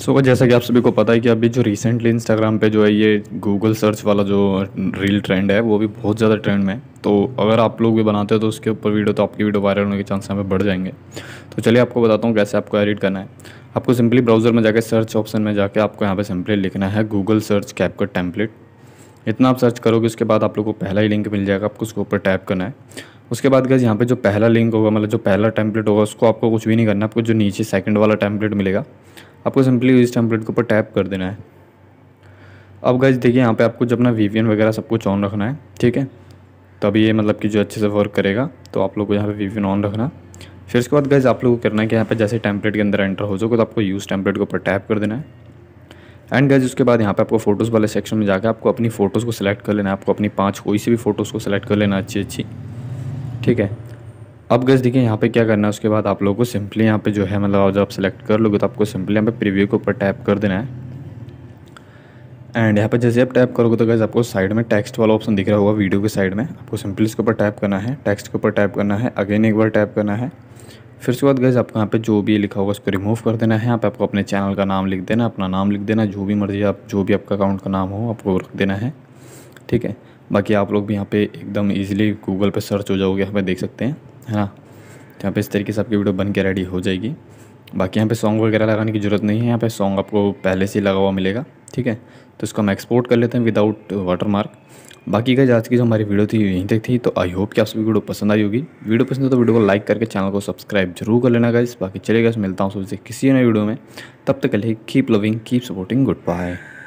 सो so, जैसा कि आप सभी को पता है कि अभी जो रिसेंटली इंस्टाग्राम पे जो है ये गूगल सर्च वाला जो रील ट्रेंड है वो भी बहुत ज़्यादा ट्रेंड में है तो अगर आप लोग भी बनाते हो तो उसके ऊपर वीडियो तो आपकी वीडियो वायरल होने के चांस हमें बढ़ जाएंगे तो चलिए आपको बताता हूँ कैसे आपको एडिट करना है आपको सिंपली ब्राउज़र में जाकर सर्च ऑप्शन में जाकर आपको यहाँ पर सिंपली लिखना है गूगल सर्च कैप का टैम्पलेट इतना आप सर्च करोगे उसके बाद आप लोग को पहला ही लिंक मिल जाएगा आपको उसके ऊपर टैप करना है उसके बाद गैस यहाँ पे जो पहला लिंक होगा मतलब जो पहला टेम्पलेट होगा उसको आपको कुछ भी नहीं करना आपको जो नीचे सेकंड वाला टेम्पलेट मिलेगा आपको सिंपली इस टेम्पलेट के ऊपर टैप कर देना है अब गज देखिए यहाँ पे आपको जब ना वी वगैरह सब कुछ ऑन रखना है ठीक है तो अभी ये मतलब कि जो अच्छे से वर्क करेगा तो आप लोग को यहाँ पे वी ऑन रखना फिर उसके बाद गज आप लोग को करना है कि यहाँ पे जैसे टेम्पलेट के अंदर एंटर हो जाओगे तो आपको यूज़ टेम्पलेट के ऊपर टैप कर देना है एंड गज़ उसके बाद यहाँ पर आपको फोटोज़ वाले सेक्शन में जाकर आपको अपनी फ़ोटोज़ को सिलेक्ट कर लेना है आपको अपनी पाँच कोई सी भी फ़ोटोज़ को सिलेक्ट कर लेना अच्छी अच्छी ठीक है अब गैस देखिए यहाँ पे क्या करना है उसके बाद आप लोगों को सिंपली यहाँ पे जो है मतलब जब आप सेलेक्ट कर लोगे तो आपको सिंपली यहाँ पे प्रीव्यू के ऊपर टैप कर देना है एंड यहाँ पे जैसे आप टैप करोगे तो गैस आपको साइड में टेक्स्ट वाला ऑप्शन दिख रहा होगा वीडियो के साइड में आपको सिंपली इसके ऊपर टैप करना है टेक्स्ट के ऊपर टैप करना है अगेन एक बार टैप करना है फिर उसके बाद गैस आपको यहाँ पे जो भी लिखा होगा उसको रिमूव कर देना है यहाँ पे आपको अपने चैनल का नाम लिख देना अपना नाम लिख देना जो भी मर्जी आप जो भी आपका अकाउंट का नाम हो आपको रख देना है ठीक है बाकी आप लोग भी यहाँ पे एकदम इजीली गूगल पे सर्च हो जाओगे यहाँ पे देख सकते हैं है ना तो यहाँ पे इस तरीके से आपकी वीडियो बन के रेडी हो जाएगी बाकी यहाँ पे सॉन्ग वगैरह लगाने की ज़रूरत नहीं है यहाँ पे सॉन्ग आपको पहले से ही लगा हुआ मिलेगा ठीक है तो इसको हम एक्सपोर्ट कर लेते हैं विदाउट वाटर मार्क बाकी का आज की जो हमारी वीडियो थी यहीं तक थी तो आई होप कि आप सभी वीडियो पसंद आई होगी वीडियो पसंद है तो वीडियो को लाइक करके चैनल को सब्सक्राइब जरूर कर लेना गाइस बाकी चलेगा मिलता हूँ सबसे किसी नए वीडियो में तब तक के लिए keep loving keep supporting good bye